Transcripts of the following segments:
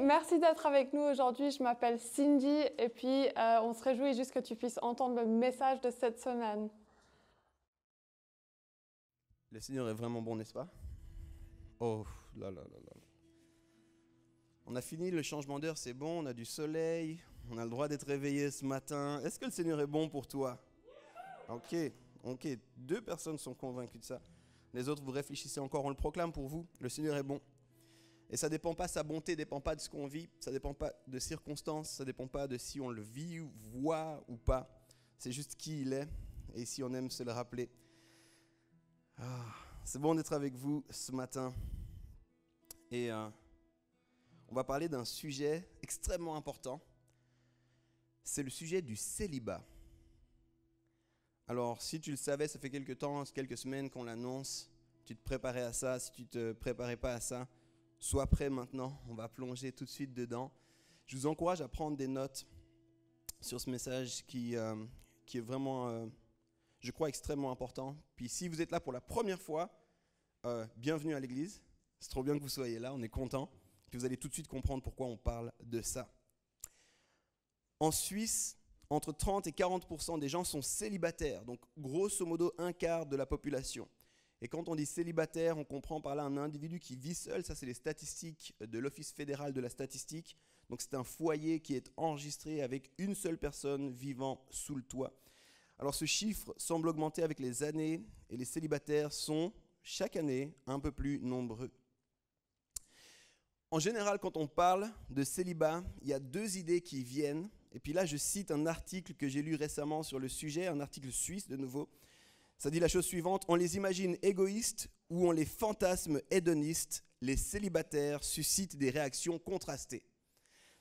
merci d'être avec nous aujourd'hui. Je m'appelle Cindy et puis euh, on se réjouit juste que tu puisses entendre le message de cette semaine. Le Seigneur est vraiment bon, n'est-ce pas Oh là là là là. On a fini le changement d'heure, c'est bon, on a du soleil, on a le droit d'être réveillé ce matin. Est-ce que le Seigneur est bon pour toi Ok, ok, deux personnes sont convaincues de ça. Les autres, vous réfléchissez encore, on le proclame pour vous, le Seigneur est bon. Et ça dépend pas, sa bonté ne dépend pas de ce qu'on vit, ça ne dépend pas de circonstances, ça ne dépend pas de si on le vit ou voit ou pas. C'est juste qui il est. Et si on aime se le rappeler. Ah, c'est bon d'être avec vous ce matin. Et euh, on va parler d'un sujet extrêmement important. C'est le sujet du célibat. Alors, si tu le savais, ça fait quelques temps, quelques semaines qu'on l'annonce. Tu te préparais à ça. Si tu te préparais pas à ça, Sois prêt maintenant, on va plonger tout de suite dedans. Je vous encourage à prendre des notes sur ce message qui, euh, est vraiment, euh, je crois, extrêmement important. Puis si vous êtes là pour la première fois, euh, bienvenue à l'église. C'est trop bien que vous soyez là, on est content. Puis vous allez tout de suite comprendre pourquoi on parle de ça. En Suisse, entre 30 et 40 des gens sont célibataires, donc grosso modo un quart de la population. Et quand on dit célibataire, on comprend par là un individu qui vit seul, ça c'est les statistiques de l'Office fédéral de la statistique. Donc c'est un foyer qui est enregistré avec une seule personne vivant sous le toit. Alors ce chiffre semble augmenter avec les années et les célibataires sont chaque année un peu plus nombreux. En général, quand on parle de célibat, il y a deux idées qui viennent. Et puis là, je cite un article que j'ai lu récemment sur le sujet, un article suisse de nouveau. Ça dit la chose suivante, on les imagine égoïstes ou on les fantasme hédonistes, les célibataires suscitent des réactions contrastées.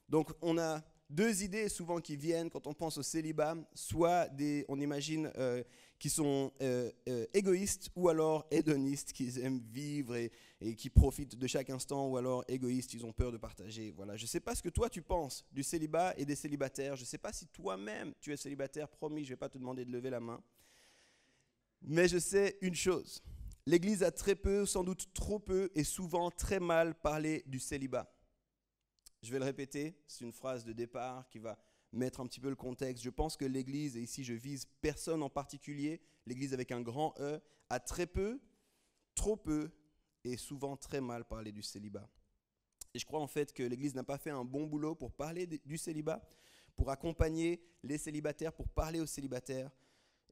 Donc on a deux idées souvent qui viennent quand on pense au célibat, soit on imagine euh, qu'ils sont euh, euh, égoïstes ou alors hédonistes, qu'ils aiment vivre et, et, qui profitent de chaque instant, ou alors égoïstes, ils ont peur de partager. Voilà. Je ne sais pas ce que toi tu penses du célibat et des célibataires. Je ne sais pas si toi-même tu es célibataire, promis, je ne vais pas te demander de lever la main. Mais je sais une chose, l'Église a très peu, sans doute trop peu et souvent très mal parlé du célibat. Je vais le répéter, c'est une phrase de départ qui va mettre un petit peu le contexte. Je pense que l'Église, et ici je vise personne en particulier, l'Église avec un grand E, a très peu, trop peu et souvent très mal parlé du célibat. Et je crois en fait que l'Église n'a pas fait un bon boulot pour parler du célibat, pour accompagner les célibataires, pour parler aux célibataires,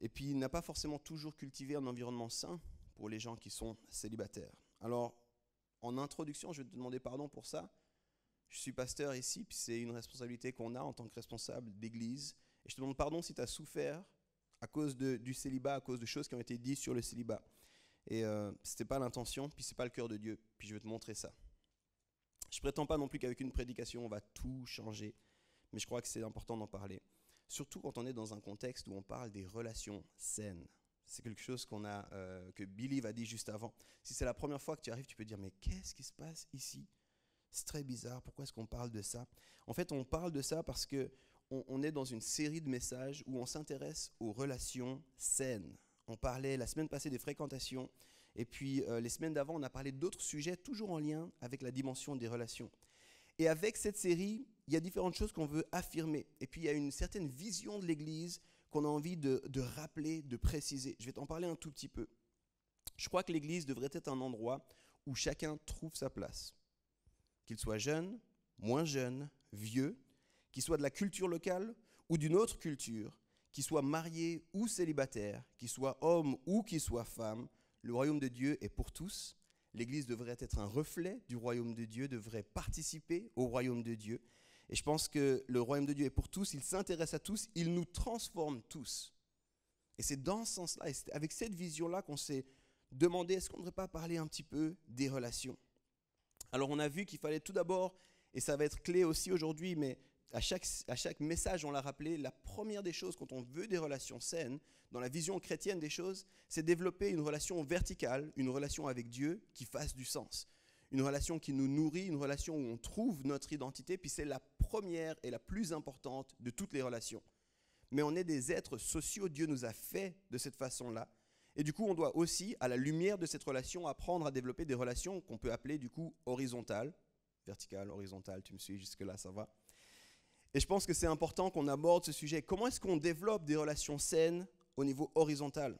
et puis n'a pas forcément toujours cultivé un environnement sain pour les gens qui sont célibataires. Alors, en introduction, je vais te demander pardon pour ça. Je suis pasteur ici, puis c'est une responsabilité qu'on a en tant que responsable d'église. Et je te demande pardon si tu as souffert à cause du célibat, à cause de choses qui ont été dites sur le célibat. Et euh, ce n'était pas l'intention, puis c'est pas le cœur de Dieu. Puis je vais te montrer ça. Je prétends pas non plus qu'avec une prédication, on va tout changer. Mais je crois que c'est important d'en parler surtout quand on est dans un contexte où on parle des relations saines. C'est quelque chose qu'on a, euh, que Billy va dire juste avant. Si c'est la première fois que tu arrives, tu peux dire mais qu'est-ce qui se passe ici C'est très bizarre. Pourquoi est-ce qu'on parle de ça En fait, on parle de ça parce que on, est dans une série de messages où on s'intéresse aux relations saines. On parlait la semaine passée des fréquentations et puis euh, les semaines d'avant, on a parlé d'autres sujets toujours en lien avec la dimension des relations. Et avec cette série, il y a différentes choses qu'on veut affirmer. Et puis, il y a une certaine vision de l'Église qu'on a envie de, rappeler, de préciser. Je vais t'en parler un tout petit peu. Je crois que l'Église devrait être un endroit où chacun trouve sa place. Qu'il soit jeune, moins jeune, vieux, qu'il soit de la culture locale ou d'une autre culture, qu'il soit marié ou célibataire, qu'il soit homme ou qu'il soit femme, le royaume de Dieu est pour tous L'Église devrait être un reflet du royaume de Dieu, devrait participer au royaume de Dieu. Et je pense que le royaume de Dieu est pour tous, il s'intéresse à tous, il nous transforme tous. Et c'est dans ce sens-là, et avec cette vision-là qu'on s'est demandé, est-ce qu'on ne devrait pas parler un petit peu des relations Alors on a vu qu'il fallait tout d'abord, et ça va être clé aussi aujourd'hui, mais à chaque, message, on l'a rappelé, la première des choses quand on veut des relations saines, dans la vision chrétienne des choses, c'est développer une relation verticale, une relation avec Dieu qui fasse du sens. Une relation qui nous nourrit, une relation où on trouve notre identité, puis c'est la première et la plus importante de toutes les relations. Mais on est des êtres sociaux, Dieu nous a fait de cette façon-là. Et du coup, on doit aussi, à la lumière de cette relation, apprendre à développer des relations qu'on peut appeler du coup horizontales. Verticales, horizontales, tu me suis jusque-là, ça va et je pense que c'est important qu'on aborde ce sujet. Comment est-ce qu'on développe des relations saines au niveau horizontal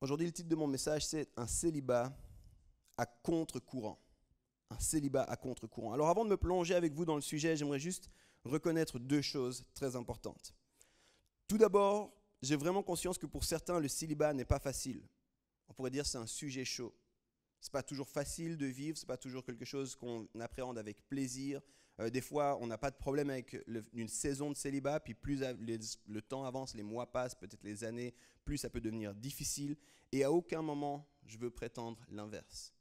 Aujourd'hui, le titre de mon message, c'est Un célibat à contre-courant. Un célibat à contre-courant. Alors avant de me plonger avec vous dans le sujet, j'aimerais juste reconnaître deux choses très importantes. Tout d'abord, j'ai vraiment conscience que pour certains, le célibat n'est pas facile. On pourrait dire que c'est un sujet chaud n'est pas toujours facile de vivre, c'est pas toujours quelque chose qu'on appréhende avec plaisir. Euh, des fois, on n'a pas de problème avec une saison de célibat, puis plus le temps avance, les mois passent, peut-être les années, plus ça peut devenir difficile. Et à aucun moment, je veux prétendre l'inverse.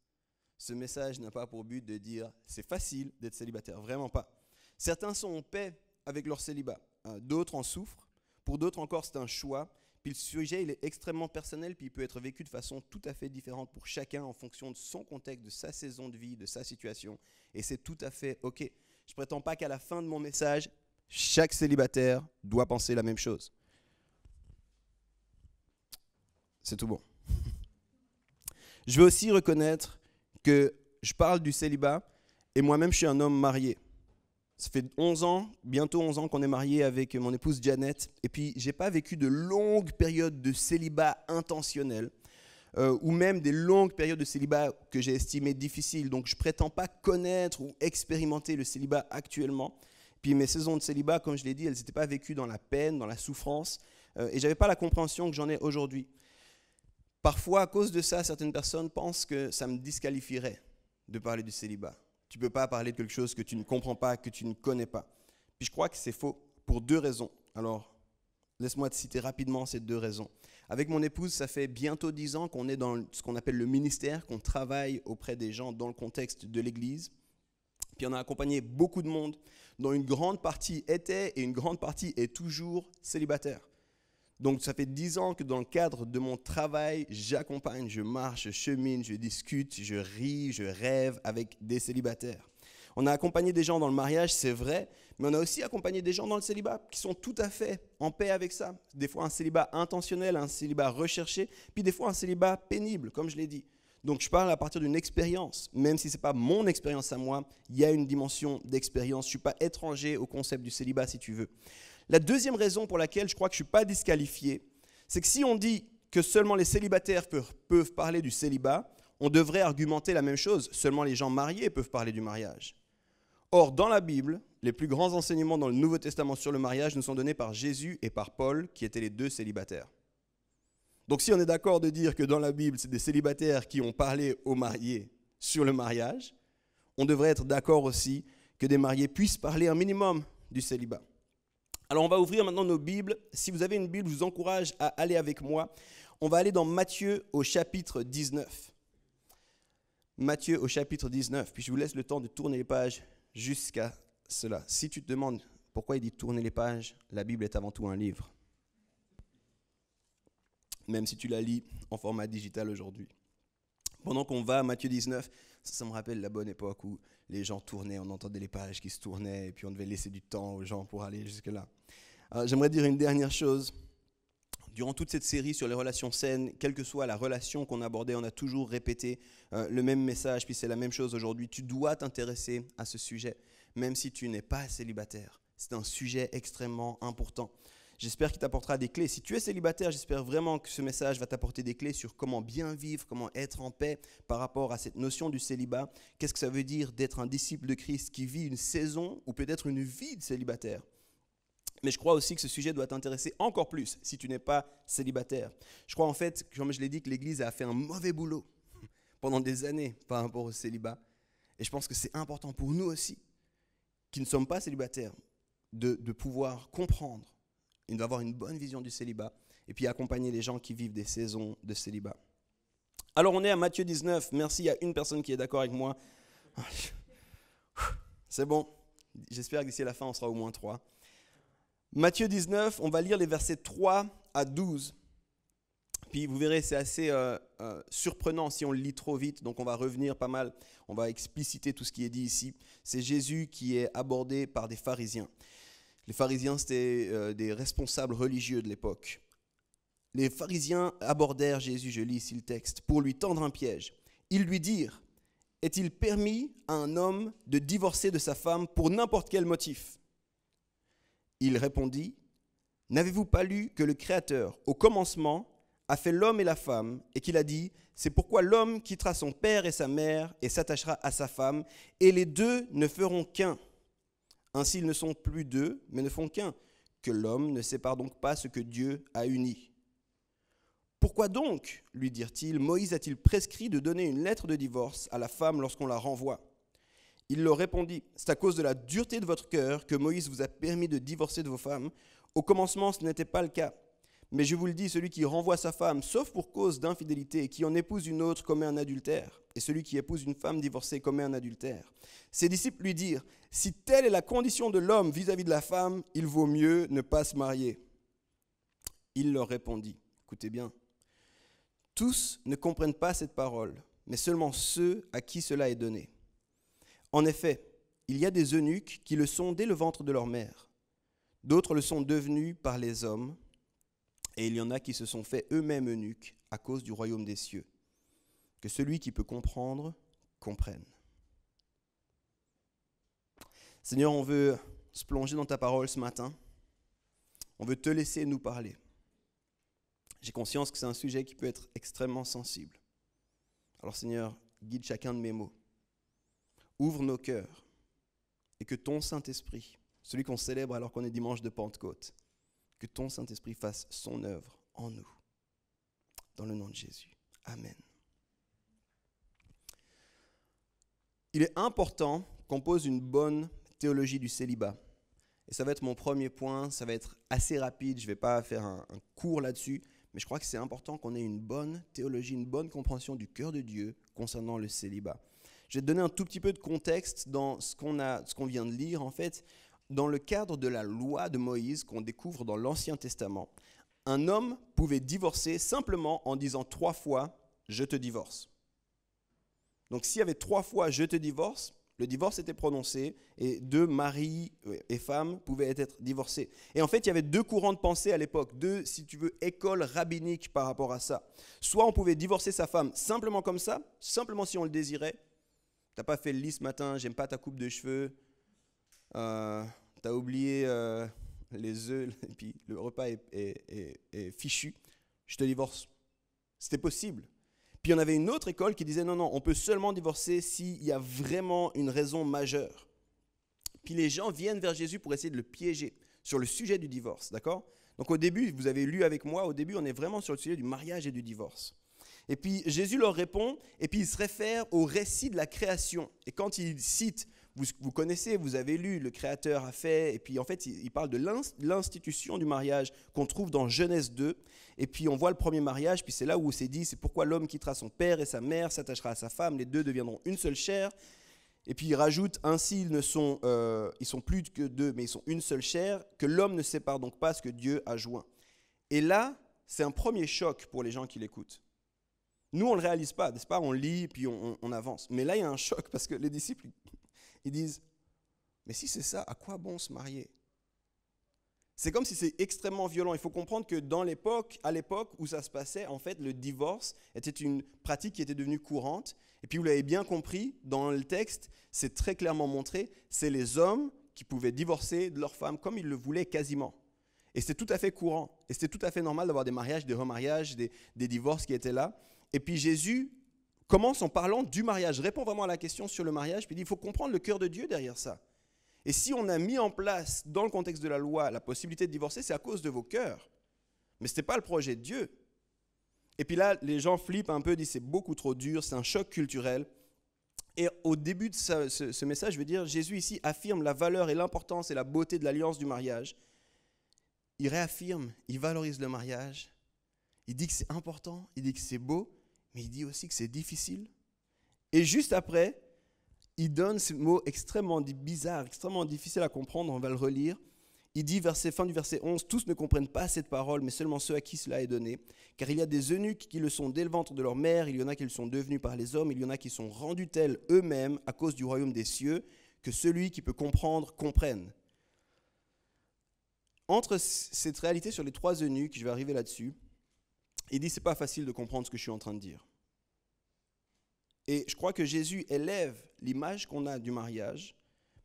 Ce message n'a pas pour but de dire c'est facile d'être célibataire, vraiment pas. Certains sont en paix avec leur célibat, hein. d'autres en souffrent, pour d'autres encore c'est un choix, puis le sujet, il est extrêmement personnel, puis il peut être vécu de façon tout à fait différente pour chacun en fonction de son contexte, de sa saison de vie, de sa situation. Et c'est tout à fait OK. Je prétends pas qu'à la fin de mon message, chaque célibataire doit penser la même chose. C'est tout bon. Je veux aussi reconnaître que je parle du célibat et moi-même je suis un homme marié. Ça fait 11 ans, bientôt 11 ans qu'on est marié avec mon épouse Janet. Et puis, j'ai pas vécu de longues périodes de célibat intentionnel. Euh, ou même des longues périodes de célibat que j'ai estimées difficiles. Donc je ne prétends pas connaître ou expérimenter le célibat actuellement. Puis mes saisons de célibat, comme je l'ai dit, elles n'étaient pas vécues dans la peine, dans la souffrance, euh, et je n'avais pas la compréhension que j'en ai aujourd'hui. Parfois, à cause de ça, certaines personnes pensent que ça me disqualifierait de parler du célibat. Tu ne peux pas parler de quelque chose que tu ne comprends pas, que tu ne connais pas. Puis je crois que c'est faux pour deux raisons. Alors, laisse-moi te citer rapidement ces deux raisons. Avec mon épouse, ça fait bientôt dix ans qu'on est dans ce qu'on appelle le ministère, qu'on travaille auprès des gens dans le contexte de l'Église. Puis on a accompagné beaucoup de monde dont une grande partie était et une grande partie est toujours célibataire. Donc ça fait dix ans que dans le cadre de mon travail, j'accompagne, je marche, je chemine, je discute, je ris, je rêve avec des célibataires. On a accompagné des gens dans le mariage, c'est vrai, mais on a aussi accompagné des gens dans le célibat qui sont tout à fait en paix avec ça. Des fois un célibat intentionnel, un célibat recherché, puis des fois un célibat pénible, comme je l'ai dit. Donc je parle à partir d'une expérience, même si ce n'est pas mon expérience à moi, il y a une dimension d'expérience. Je ne suis pas étranger au concept du célibat, si tu veux. La deuxième raison pour laquelle je crois que je ne suis pas disqualifié, c'est que si on dit que seulement les célibataires peuvent parler du célibat, on devrait argumenter la même chose, seulement les gens mariés peuvent parler du mariage. Or, dans la Bible, les plus grands enseignements dans le Nouveau Testament sur le mariage nous sont donnés par Jésus et par Paul, qui étaient les deux célibataires. Donc si on est d'accord de dire que dans la Bible, c'est des célibataires qui ont parlé aux mariés sur le mariage, on devrait être d'accord aussi que des mariés puissent parler un minimum du célibat. Alors on va ouvrir maintenant nos Bibles. Si vous avez une Bible, je vous encourage à aller avec moi. On va aller dans Matthieu au chapitre 19. Matthieu au chapitre 19. Puis je vous laisse le temps de tourner les pages jusqu'à cela. Si tu te demandes pourquoi il dit tourner les pages, la Bible est avant tout un livre. Même si tu la lis en format digital aujourd'hui. Pendant qu'on va à Matthieu 19, ça, me rappelle la bonne époque où les gens tournaient, on entendait les pages qui se tournaient, et puis on devait laisser du temps aux gens pour aller jusque-là. J'aimerais dire une dernière chose. Durant toute cette série sur les relations saines, quelle que soit la relation qu'on abordait, on a toujours répété euh, le même message, puis c'est la même chose aujourd'hui. Tu dois t'intéresser à ce sujet, même si tu n'es pas célibataire. C'est un sujet extrêmement important. J'espère qu'il t'apportera des clés. Si tu es célibataire, j'espère vraiment que ce message va t'apporter des clés sur comment bien vivre, comment être en paix par rapport à cette notion du célibat. Qu'est-ce que ça veut dire d'être un disciple de Christ qui vit une saison ou peut-être une vie de célibataire mais je crois aussi que ce sujet doit t'intéresser encore plus si tu n'es pas célibataire. Je crois en fait, comme je l'ai dit, que l'Église a fait un mauvais boulot pendant des années par rapport au célibat. Et je pense que c'est important pour nous aussi, qui ne sommes pas célibataires, de, de pouvoir comprendre il doit avoir une bonne vision du célibat et puis accompagner les gens qui vivent des saisons de célibat. Alors on est à Matthieu 19. Merci, à une personne qui est d'accord avec moi. C'est bon. J'espère que d'ici la fin, on sera au moins trois. Matthieu 19, on va lire les versets 3 à 12. Puis vous verrez, c'est assez euh, euh, surprenant si on le lit trop vite, donc on va revenir pas mal, on va expliciter tout ce qui est dit ici. C'est Jésus qui est abordé par des pharisiens. Les pharisiens, c'était euh, des responsables religieux de l'époque. Les pharisiens abordèrent Jésus, je lis ici le texte, pour lui tendre un piège. Ils lui dirent, est-il permis à un homme de divorcer de sa femme pour n'importe quel motif Il répondit, N'avez-vous pas lu que le Créateur, au commencement, a fait l'homme et la femme, et qu'il a dit, C'est pourquoi l'homme quittera son père et sa mère et s'attachera à sa femme, et les deux ne feront qu'un. Ainsi, ils ne sont plus deux, mais ne font qu'un, que l'homme ne sépare donc pas ce que Dieu a uni. Pourquoi donc, lui dirent-ils, Moïse a-t-il prescrit de donner une lettre de divorce à la femme lorsqu'on la renvoie Il leur répondit, C'est à cause de la dureté de votre cœur que Moïse vous a permis de divorcer de vos femmes. Au commencement, ce n'était pas le cas. Mais je vous le dis, celui qui renvoie sa femme, sauf pour cause d'infidélité, et qui en épouse une autre commet un adultère, et celui qui épouse une femme divorcée commet un adultère. Ses disciples lui dirent, si telle est la condition de l'homme vis-à-vis de la femme, il vaut mieux ne pas se marier. Il leur répondit, écoutez bien, tous ne comprennent pas cette parole, mais seulement ceux à qui cela est donné. En effet, il y a des eunuques qui le sont dès le ventre de leur mère, d'autres le sont devenus par les hommes, et il y en a qui se sont faits eux-mêmes eunuques à cause du royaume des cieux. Que celui qui peut comprendre, comprenne. Seigneur, on veut se plonger dans ta parole ce matin. On veut te laisser nous parler. J'ai conscience que c'est un sujet qui peut être extrêmement sensible. Alors Seigneur, guide chacun de mes mots. Ouvre nos cœurs et que ton Saint-Esprit, celui qu'on célèbre alors qu'on est dimanche de Pentecôte, que ton Saint-Esprit fasse son œuvre en nous. Dans le nom de Jésus. Amen. Il est important qu'on pose une bonne théologie du célibat. Et ça va être mon premier point, ça va être assez rapide, je ne vais pas faire un, cours là-dessus, mais je crois que c'est important qu'on ait une bonne théologie, une bonne compréhension du cœur de Dieu concernant le célibat. Je vais te donner un tout petit peu de contexte dans ce qu'on vient de lire. En fait, dans le cadre de la loi de Moïse qu'on découvre dans l'Ancien Testament, un homme pouvait divorcer simplement en disant trois fois ⁇ je te divorce ⁇ Donc s'il y avait trois fois ⁇ je te divorce ⁇ le divorce était prononcé et deux maris euh, et femmes pouvaient être divorcés. Et en fait, il y avait deux courants de pensée à l'époque, deux, si tu veux, écoles rabbiniques par rapport à ça. Soit on pouvait divorcer sa femme simplement comme ça, simplement si on le désirait. T'as pas fait le lit ce matin, j'aime pas ta coupe de cheveux, euh, t'as oublié euh, les œufs, et puis le repas est, est fichu. Je te divorce. C'était possible. Puis on avait une autre école qui disait non, non, on peut seulement divorcer s'il y a vraiment une raison majeure. Puis les gens viennent vers Jésus pour essayer de le piéger sur le sujet du divorce, d'accord Donc au début, vous avez lu avec moi, au début, on est vraiment sur le sujet du mariage et du divorce. Et puis Jésus leur répond, et puis il se réfère au récit de la création. Et quand il cite vous, connaissez, vous avez lu, le Créateur a fait, et puis en fait, il, parle de l'institution du mariage qu'on trouve dans Genèse 2, et puis on voit le premier mariage, puis c'est là où c'est dit, c'est pourquoi l'homme quittera son père et sa mère, s'attachera à sa femme, les deux deviendront une seule chair, et puis il rajoute, ainsi ils ne sont, euh, ils sont plus que deux, mais ils sont une seule chair, que l'homme ne sépare donc pas ce que Dieu a joint. Et là, c'est un premier choc pour les gens qui l'écoutent. Nous, on ne le réalise pas, n'est-ce pas On lit, puis on avance. Mais là, il y a un choc parce que les disciples, ils disent, mais si c'est ça, à quoi bon se marier C'est comme si c'est extrêmement violent. Il faut comprendre que dans l'époque, à l'époque où ça se passait, en fait, le divorce était une pratique qui était devenue courante. Et puis vous l'avez bien compris, dans le texte, c'est très clairement montré, c'est les hommes qui pouvaient divorcer de leur femme comme ils le voulaient quasiment. Et c'était tout à fait courant. Et c'était tout à fait normal d'avoir des mariages, des remariages, des, des divorces qui étaient là. Et puis Jésus commence en parlant du mariage, répond vraiment à la question sur le mariage, puis il dit, il faut comprendre le cœur de Dieu derrière ça. Et si on a mis en place, dans le contexte de la loi, la possibilité de divorcer, c'est à cause de vos cœurs. Mais ce n'était pas le projet de Dieu. Et puis là, les gens flippent un peu, disent c'est beaucoup trop dur, c'est un choc culturel. Et au début de ce, message, je veux dire, Jésus ici affirme la valeur et l'importance et la beauté de l'alliance du mariage. Il réaffirme, il valorise le mariage. Il dit que c'est important, il dit que c'est beau, mais il dit aussi que c'est difficile. Et juste après, il donne ce mot extrêmement bizarre, extrêmement difficile à comprendre, on va le relire. Il dit, verset, fin du verset 11, Tous ne comprennent pas cette parole, mais seulement ceux à qui cela est donné. Car il y a des eunuques qui le sont dès le ventre de leur mère, il y en a qui le sont devenus par les hommes, il y en a qui sont rendus tels eux-mêmes à cause du royaume des cieux, que celui qui peut comprendre comprenne. Entre cette réalité sur les trois eunuques, je vais arriver là-dessus, il dit, c'est pas facile de comprendre ce que je suis en train de dire. Et je crois que Jésus élève l'image qu'on a du mariage,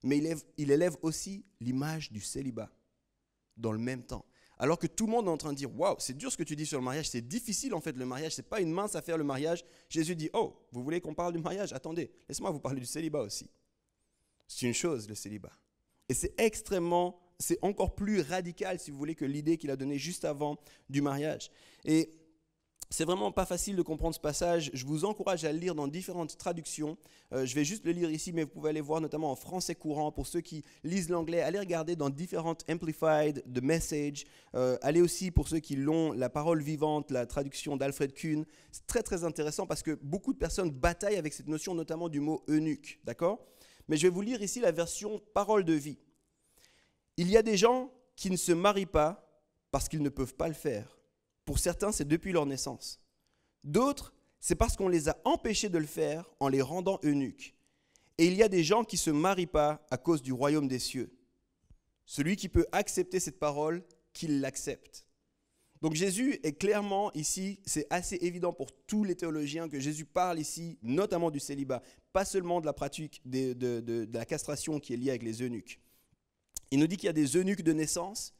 mais il élève, aussi l'image du célibat dans le même temps. Alors que tout le monde est en train de dire Waouh, c'est dur ce que tu dis sur le mariage, c'est difficile en fait le mariage, c'est pas une mince affaire le mariage. Jésus dit Oh, vous voulez qu'on parle du mariage Attendez, laisse-moi vous parler du célibat aussi. C'est une chose le célibat. Et c'est extrêmement, c'est encore plus radical si vous voulez que l'idée qu'il a donnée juste avant du mariage. Et c'est vraiment pas facile de comprendre ce passage. Je vous encourage à le lire dans différentes traductions. Euh, je vais juste le lire ici, mais vous pouvez aller voir notamment en français courant. Pour ceux qui lisent l'anglais, allez regarder dans différentes Amplified, The Message. Euh, allez aussi, pour ceux qui l'ont, La Parole Vivante, la traduction d'Alfred Kuhn. C'est très très intéressant parce que beaucoup de personnes bataillent avec cette notion notamment du mot eunuque. D'accord Mais je vais vous lire ici la version Parole de vie. Il y a des gens qui ne se marient pas parce qu'ils ne peuvent pas le faire. Pour certains, c'est depuis leur naissance. D'autres, c'est parce qu'on les a empêchés de le faire en les rendant eunuques. Et il y a des gens qui ne se marient pas à cause du royaume des cieux. Celui qui peut accepter cette parole, qu'il l'accepte. Donc Jésus est clairement ici, c'est assez évident pour tous les théologiens que Jésus parle ici, notamment du célibat, pas seulement de la pratique de, de la castration qui est liée avec les eunuques. Il nous dit qu'il y a des eunuques de naissance,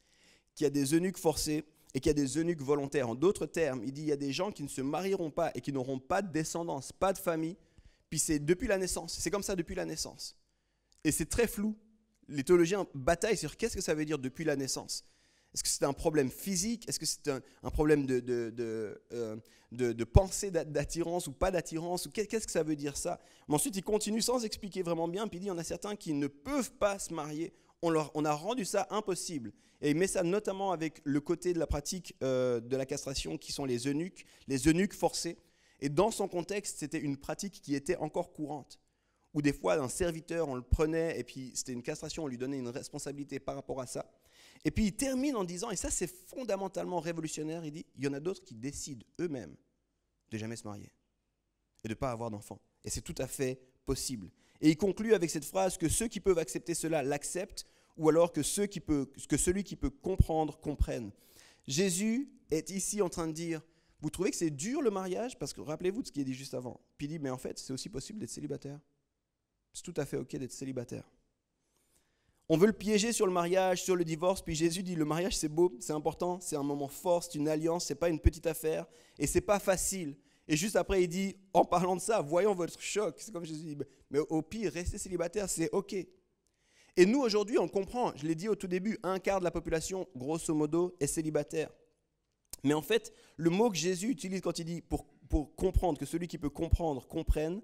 qu'il y a des eunuques forcés, et qu'il y a des eunuques volontaires. En d'autres termes, il dit il y a des gens qui ne se marieront pas et qui n'auront pas de descendance, pas de famille. Puis c'est depuis la naissance. C'est comme ça depuis la naissance. Et c'est très flou. Les théologiens bataillent sur qu'est-ce que ça veut dire depuis la naissance. Est-ce que c'est un problème physique Est-ce que c'est un, problème de, de, euh, pensée d'attirance ou pas d'attirance Qu'est-ce que ça veut dire ça Mais ensuite, il continue sans expliquer vraiment bien, puis il dit il y en a certains qui ne peuvent pas se marier on, leur, a rendu ça impossible. Et il met ça notamment avec le côté de la pratique euh, de la castration qui sont les eunuques, les eunuques forcés. Et dans son contexte, c'était une pratique qui était encore courante. Où des fois, un serviteur, on le prenait et puis c'était une castration, on lui donnait une responsabilité par rapport à ça. Et puis il termine en disant, et ça c'est fondamentalement révolutionnaire, il dit, il y en a d'autres qui décident eux-mêmes de jamais se marier et de ne pas avoir d'enfants. Et c'est tout à fait possible. Et il conclut avec cette phrase que ceux qui peuvent accepter cela l'acceptent, ou alors que, ceux qui peut, que celui qui peut comprendre comprenne. Jésus est ici en train de dire, vous trouvez que c'est dur le mariage Parce que rappelez-vous de ce qui est dit juste avant. Puis il dit, mais en fait, c'est aussi possible d'être célibataire. C'est tout à fait OK d'être célibataire. On veut le piéger sur le mariage, sur le divorce, puis Jésus dit, le mariage c'est beau, c'est important, c'est un moment fort, c'est une alliance, c'est pas une petite affaire, et c'est pas facile. Et juste après, il dit, en parlant de ça, voyons votre choc. C'est comme Jésus dit, mais au pire, rester célibataire, c'est OK. Et nous, aujourd'hui, on comprend, je l'ai dit au tout début, un quart de la population, grosso modo, est célibataire. Mais en fait, le mot que Jésus utilise quand il dit pour, pour comprendre, que celui qui peut comprendre comprenne,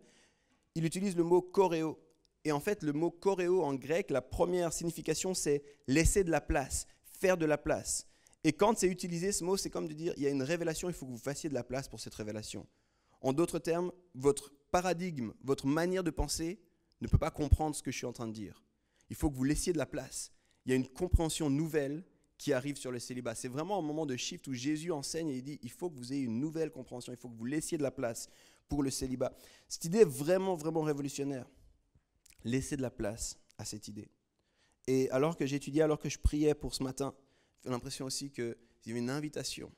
il utilise le mot choréo. Et en fait, le mot choréo en grec, la première signification, c'est laisser de la place, faire de la place. Et quand c'est utilisé, ce mot, c'est comme de dire, il y a une révélation, il faut que vous fassiez de la place pour cette révélation. En d'autres termes, votre paradigme, votre manière de penser ne peut pas comprendre ce que je suis en train de dire. Il faut que vous laissiez de la place. Il y a une compréhension nouvelle qui arrive sur le célibat. C'est vraiment un moment de shift où Jésus enseigne et il dit, il faut que vous ayez une nouvelle compréhension, il faut que vous laissiez de la place pour le célibat. Cette idée est vraiment, vraiment révolutionnaire. Laissez de la place à cette idée. Et alors que j'étudiais, alors que je priais pour ce matin, j'ai l'impression aussi qu'il y avait une invitation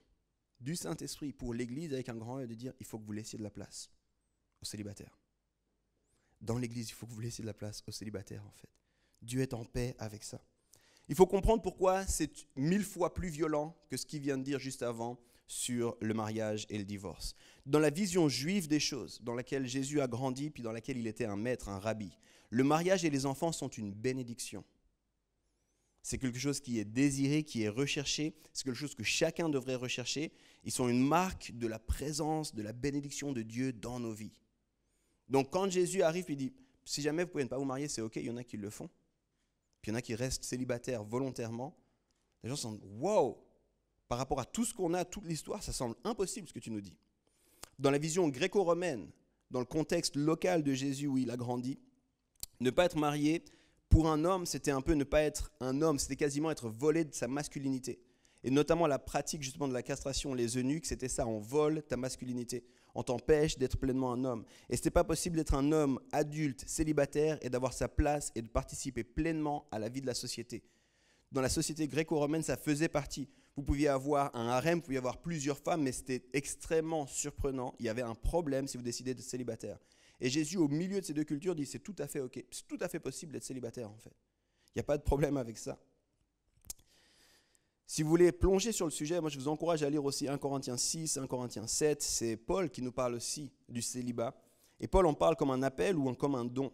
du Saint-Esprit pour l'Église avec un grand E de dire, il faut que vous laissiez de la place aux célibataires. Dans l'Église, il faut que vous laissiez de la place aux célibataires, en fait. Dieu est en paix avec ça. Il faut comprendre pourquoi c'est mille fois plus violent que ce qu'il vient de dire juste avant sur le mariage et le divorce. Dans la vision juive des choses, dans laquelle Jésus a grandi, puis dans laquelle il était un maître, un rabbi, le mariage et les enfants sont une bénédiction. C'est quelque chose qui est désiré, qui est recherché, c'est quelque chose que chacun devrait rechercher. Ils sont une marque de la présence, de la bénédiction de Dieu dans nos vies. Donc quand Jésus arrive, il dit, si jamais vous ne pouvez pas vous marier, c'est OK, il y en a qui le font il y en a qui restent célibataires volontairement, les gens se disent Wow Par rapport à tout ce qu'on a, toute l'histoire, ça semble impossible ce que tu nous dis. Dans la vision gréco-romaine, dans le contexte local de Jésus où il a grandi, ne pas être marié, pour un homme, c'était un peu ne pas être un homme, c'était quasiment être volé de sa masculinité. Et notamment la pratique justement de la castration, les eunuques, c'était ça, on vole ta masculinité, on t'empêche d'être pleinement un homme. Et ce n'était pas possible d'être un homme adulte, célibataire, et d'avoir sa place et de participer pleinement à la vie de la société. Dans la société gréco-romaine, ça faisait partie. Vous pouviez avoir un harem, vous pouviez avoir plusieurs femmes, mais c'était extrêmement surprenant. Il y avait un problème si vous décidez d'être célibataire. Et Jésus, au milieu de ces deux cultures, dit c'est tout à fait ok, c'est tout à fait possible d'être célibataire en fait. Il n'y a pas de problème avec ça. Si vous voulez plonger sur le sujet, moi je vous encourage à lire aussi 1 Corinthiens 6, 1 Corinthiens 7. C'est Paul qui nous parle aussi du célibat. Et Paul en parle comme un appel ou comme un don.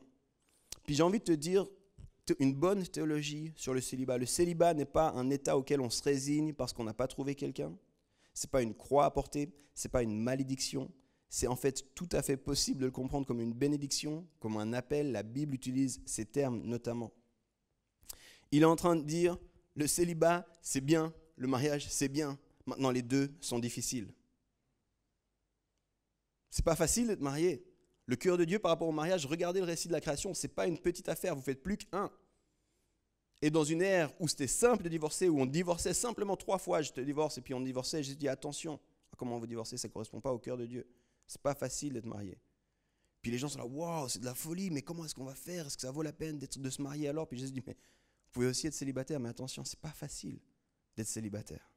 Puis j'ai envie de te dire une bonne théologie sur le célibat. Le célibat n'est pas un état auquel on se résigne parce qu'on n'a pas trouvé quelqu'un. C'est pas une croix à porter, c'est pas une malédiction. C'est en fait tout à fait possible de le comprendre comme une bénédiction, comme un appel. La Bible utilise ces termes notamment. Il est en train de dire le célibat, c'est bien, le mariage, c'est bien. Maintenant, les deux sont difficiles. C'est pas facile d'être marié. Le cœur de Dieu par rapport au mariage, regardez le récit de la création, c'est pas une petite affaire, vous faites plus qu'un. Et dans une ère où c'était simple de divorcer, où on divorçait simplement trois fois, je te divorce, et puis on divorçait, j'ai dit attention, ah, comment vous divorcez, ça ne correspond pas au cœur de Dieu. C'est pas facile d'être marié. Puis les gens sont là, waouh, c'est de la folie, mais comment est-ce qu'on va faire Est-ce que ça vaut la peine de se marier alors Puis j'ai dit, mais vous pouvez aussi être célibataire, mais attention, ce n'est pas facile d'être célibataire.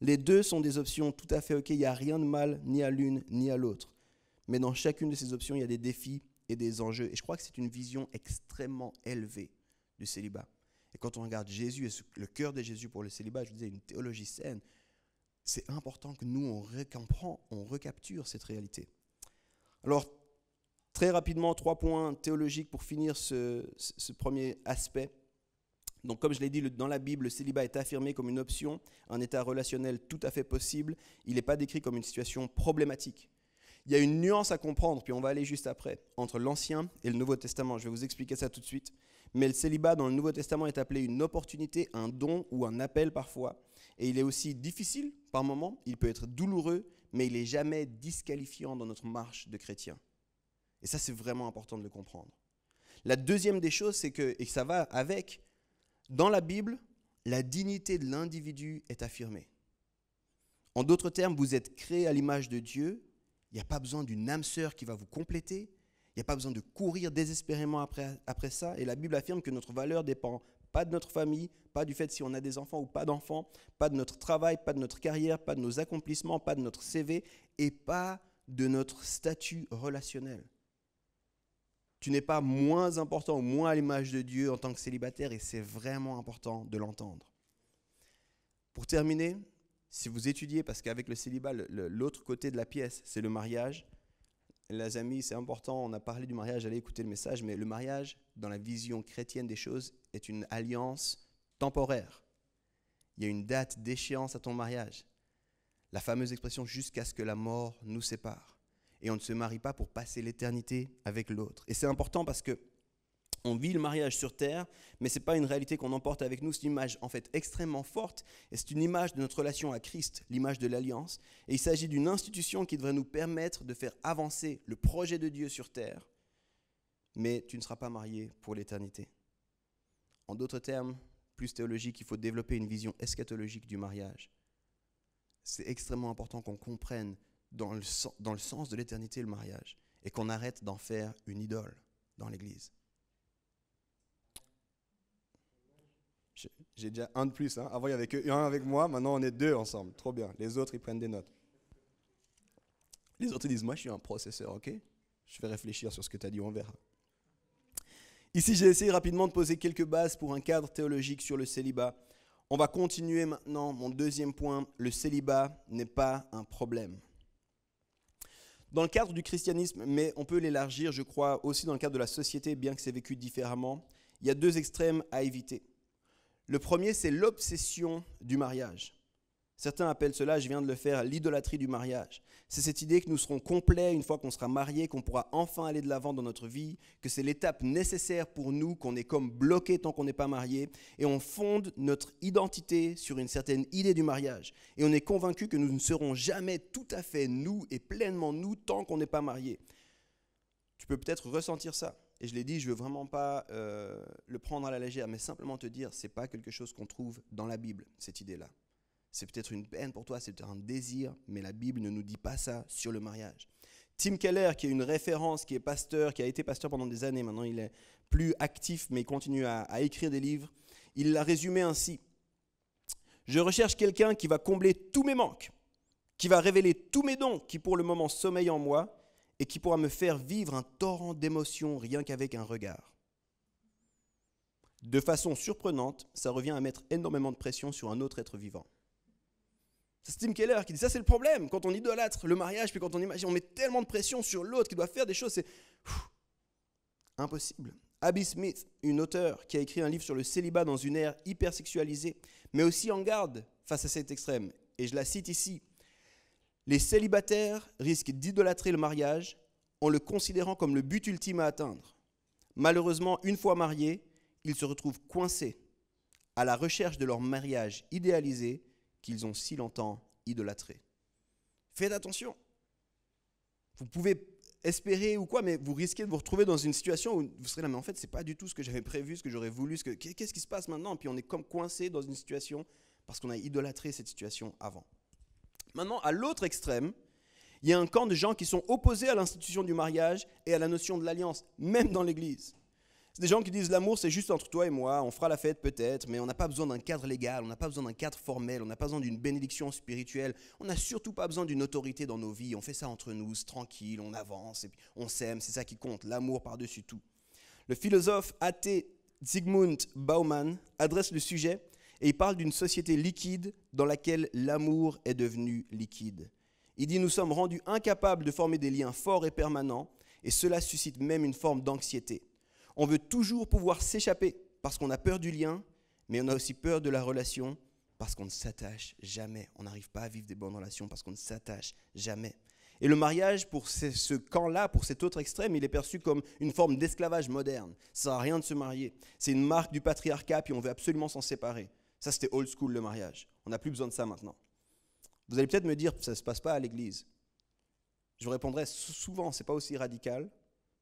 Les deux sont des options tout à fait OK, il n'y a rien de mal ni à l'une ni à l'autre. Mais dans chacune de ces options, il y a des défis et des enjeux. Et je crois que c'est une vision extrêmement élevée du célibat. Et quand on regarde Jésus et le cœur de Jésus pour le célibat, je vous disais, une théologie saine, c'est important que nous, on, on recapture cette réalité. Alors, Très rapidement, trois points théologiques pour finir ce, premier aspect. Donc comme je l'ai dit, dans la Bible, le célibat est affirmé comme une option, un état relationnel tout à fait possible. Il n'est pas décrit comme une situation problématique. Il y a une nuance à comprendre, puis on va aller juste après, entre l'Ancien et le Nouveau Testament. Je vais vous expliquer ça tout de suite. Mais le célibat dans le Nouveau Testament est appelé une opportunité, un don ou un appel parfois. Et il est aussi difficile par moments, il peut être douloureux, mais il n'est jamais disqualifiant dans notre marche de chrétien. Et ça, c'est vraiment important de le comprendre. La deuxième des choses, c'est que, et ça va avec, dans la Bible, la dignité de l'individu est affirmée. En d'autres termes, vous êtes créé à l'image de Dieu, il n'y a pas besoin d'une âme sœur qui va vous compléter, il n'y a pas besoin de courir désespérément après, après ça, et la Bible affirme que notre valeur dépend pas de notre famille, pas du fait si on a des enfants ou pas d'enfants, pas de notre travail, pas de notre carrière, pas de nos accomplissements, pas de notre CV, et pas de notre statut relationnel tu n'es pas moins important ou moins à l'image de Dieu en tant que célibataire et c'est vraiment important de l'entendre. Pour terminer, si vous étudiez, parce qu'avec le célibat, l'autre côté de la pièce, c'est le mariage. Les amis, c'est important, on a parlé du mariage, allez écouter le message, mais le mariage, dans la vision chrétienne des choses, est une alliance temporaire. Il y a une date d'échéance à ton mariage. La fameuse expression jusqu'à ce que la mort nous sépare et on ne se marie pas pour passer l'éternité avec l'autre. Et c'est important parce que on vit le mariage sur terre, mais ce n'est pas une réalité qu'on emporte avec nous. C'est une image en fait extrêmement forte et c'est une image de notre relation à Christ, l'image de l'alliance. Et il s'agit d'une institution qui devrait nous permettre de faire avancer le projet de Dieu sur terre. Mais tu ne seras pas marié pour l'éternité. En d'autres termes, plus théologique, il faut développer une vision eschatologique du mariage. C'est extrêmement important qu'on comprenne dans le, sens de l'éternité le mariage et qu'on arrête d'en faire une idole dans l'Église. J'ai déjà un de plus. Hein. Avant, il y avait un avec moi. Maintenant, on est deux ensemble. Trop bien. Les autres, ils prennent des notes. Les autres, disent Moi, je suis un processeur, ok Je vais réfléchir sur ce que tu as dit, on verra. Ici, j'ai essayé rapidement de poser quelques bases pour un cadre théologique sur le célibat. On va continuer maintenant. Mon deuxième point le célibat n'est pas un problème dans le cadre du christianisme, mais on peut l'élargir, je crois, aussi dans le cadre de la société, bien que c'est vécu différemment, il y a deux extrêmes à éviter. Le premier, c'est l'obsession du mariage. Certains appellent cela, je viens de le faire, l'idolâtrie du mariage. C'est cette idée que nous serons complets une fois qu'on sera mariés, qu'on pourra enfin aller de l'avant dans notre vie, que c'est l'étape nécessaire pour nous, qu'on est comme bloqué tant qu'on n'est pas marié, et on fonde notre identité sur une certaine idée du mariage. Et on est convaincu que nous ne serons jamais tout à fait nous et pleinement nous tant qu'on n'est pas marié. Tu peux peut-être ressentir ça. Et je l'ai dit, je ne veux vraiment pas euh, le prendre à la légère, mais simplement te dire, c'est pas quelque chose qu'on trouve dans la Bible, cette idée-là. C'est peut-être une peine pour toi, c'est peut-être un désir, mais la Bible ne nous dit pas ça sur le mariage. Tim Keller, qui est une référence, qui est pasteur, qui a été pasteur pendant des années, maintenant il est plus actif, mais il continue à, écrire des livres, il l'a résumé ainsi. Je recherche quelqu'un qui va combler tous mes manques, qui va révéler tous mes dons qui pour le moment sommeillent en moi et qui pourra me faire vivre un torrent d'émotions rien qu'avec un regard. De façon surprenante, ça revient à mettre énormément de pression sur un autre être vivant. C'est Tim Keller qui dit ça, c'est le problème. Quand on idolâtre le mariage, puis quand on imagine, on met tellement de pression sur l'autre qui doit faire des choses, c'est impossible. Abby Smith, une auteure qui a écrit un livre sur le célibat dans une ère hypersexualisée, mais aussi en garde face à cet extrême. Et je la cite ici. Les célibataires risquent d'idolâtrer le mariage en le considérant comme le but ultime à atteindre. Malheureusement, une fois mariés, ils se retrouvent coincés à la recherche de leur mariage idéalisé qu'ils ont si longtemps idolâtré. Faites attention. Vous pouvez espérer ou quoi, mais vous risquez de vous retrouver dans une situation où vous serez là, mais en fait, n'est pas du tout ce que j'avais prévu, ce que j'aurais voulu, ce que qu'est-ce qui se passe maintenant Puis on est comme coincé dans une situation parce qu'on a idolâtré cette situation avant. Maintenant, à l'autre extrême, il y a un camp de gens qui sont opposés à l'institution du mariage et à la notion de l'alliance, même dans l'Église des gens qui disent l'amour, c'est juste entre toi et moi, on fera la fête peut-être, mais on n'a pas besoin d'un cadre légal, on n'a pas besoin d'un cadre formel, on n'a pas besoin d'une bénédiction spirituelle, on n'a surtout pas besoin d'une autorité dans nos vies, on fait ça entre nous, tranquille, on avance, et on s'aime, c'est ça qui compte, l'amour par-dessus tout. Le philosophe athée Zygmunt Bauman adresse le sujet et il parle d'une société liquide dans laquelle l'amour est devenu liquide. Il dit Nous sommes rendus incapables de former des liens forts et permanents, et cela suscite même une forme d'anxiété. On veut toujours pouvoir s'échapper parce qu'on a peur du lien, mais on a aussi peur de la relation parce qu'on ne s'attache jamais. On n'arrive pas à vivre des bonnes relations parce qu'on ne s'attache jamais. Et le mariage, pour ce camp-là, pour cet autre extrême, il est perçu comme une forme d'esclavage moderne. Ça sert à rien de se marier. C'est une marque du patriarcat, puis on veut absolument s'en séparer. Ça, c'était old school le mariage. On n'a plus besoin de ça maintenant. Vous allez peut-être me dire, ça ne se passe pas à l'église. Je vous répondrai souvent, ce n'est pas aussi radical,